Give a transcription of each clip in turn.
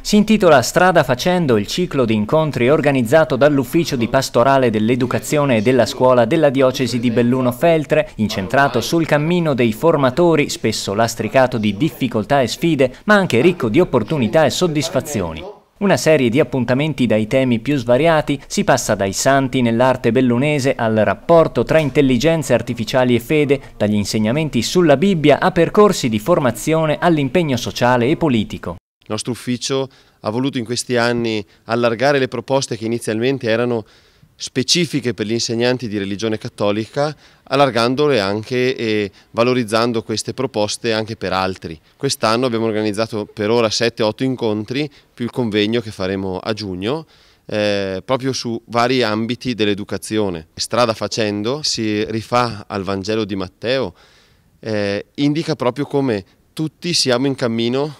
Si intitola Strada facendo il ciclo di incontri organizzato dall'Ufficio di Pastorale dell'Educazione e della Scuola della Diocesi di Belluno Feltre, incentrato sul cammino dei formatori, spesso lastricato di difficoltà e sfide, ma anche ricco di opportunità e soddisfazioni. Una serie di appuntamenti dai temi più svariati, si passa dai santi nell'arte bellunese al rapporto tra intelligenze artificiali e fede, dagli insegnamenti sulla Bibbia a percorsi di formazione all'impegno sociale e politico. Il nostro ufficio ha voluto in questi anni allargare le proposte che inizialmente erano specifiche per gli insegnanti di religione cattolica, allargandole anche e valorizzando queste proposte anche per altri. Quest'anno abbiamo organizzato per ora 7-8 incontri, più il convegno che faremo a giugno, eh, proprio su vari ambiti dell'educazione. Strada facendo si rifà al Vangelo di Matteo, eh, indica proprio come tutti siamo in cammino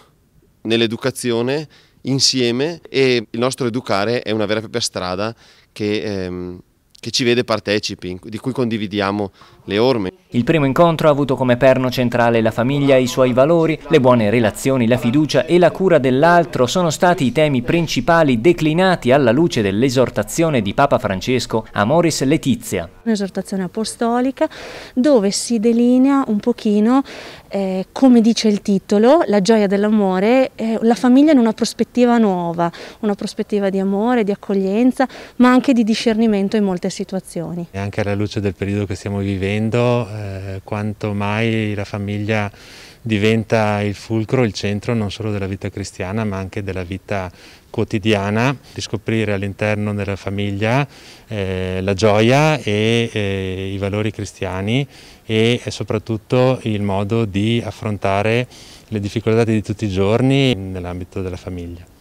nell'educazione insieme e il nostro educare è una vera e propria strada che ehm, che ci vede partecipi, di cui condividiamo le orme. Il primo incontro ha avuto come perno centrale la famiglia, i suoi valori, le buone relazioni, la fiducia e la cura dell'altro sono stati i temi principali declinati alla luce dell'esortazione di Papa Francesco a Moris Letizia. Un'esortazione apostolica dove si delinea un pochino, eh, come dice il titolo, la gioia dell'amore, eh, la famiglia in una prospettiva nuova, una prospettiva di amore, di accoglienza, ma anche di discernimento in molte situazioni situazioni. E anche alla luce del periodo che stiamo vivendo, eh, quanto mai la famiglia diventa il fulcro, il centro non solo della vita cristiana ma anche della vita quotidiana, di scoprire all'interno della famiglia eh, la gioia e eh, i valori cristiani e, e eh, soprattutto il modo di affrontare le difficoltà di tutti i giorni nell'ambito della famiglia.